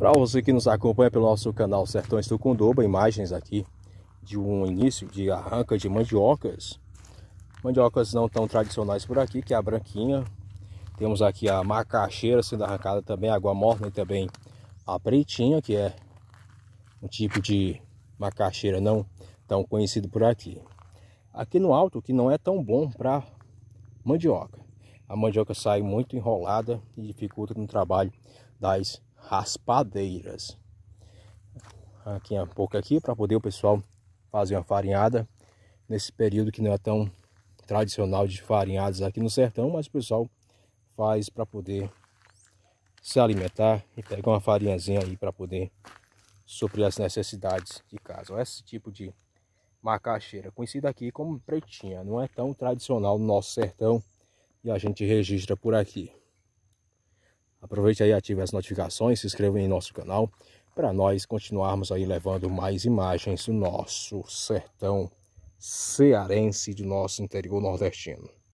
Para você que nos acompanha pelo nosso canal Sertões do Condoba, imagens aqui de um início de arranca de mandiocas. Mandiocas não tão tradicionais por aqui, que é a branquinha. Temos aqui a macaxeira sendo arrancada também, a água morna e também a pretinha, que é um tipo de macaxeira não tão conhecido por aqui. Aqui no alto, que não é tão bom para mandioca. A mandioca sai muito enrolada e dificulta no trabalho das raspadeiras. Aqui um pouco aqui para poder o pessoal fazer uma farinhada nesse período que não é tão tradicional de farinhadas aqui no sertão, mas o pessoal faz para poder se alimentar e pegar uma farinhazinha aí para poder suprir as necessidades de casa. Esse tipo de macaxeira, conhecida aqui como pretinha, não é tão tradicional no nosso sertão e a gente registra por aqui. Aproveite aí, ative as notificações, se inscreva em nosso canal para nós continuarmos aí levando mais imagens do nosso sertão cearense, do nosso interior nordestino.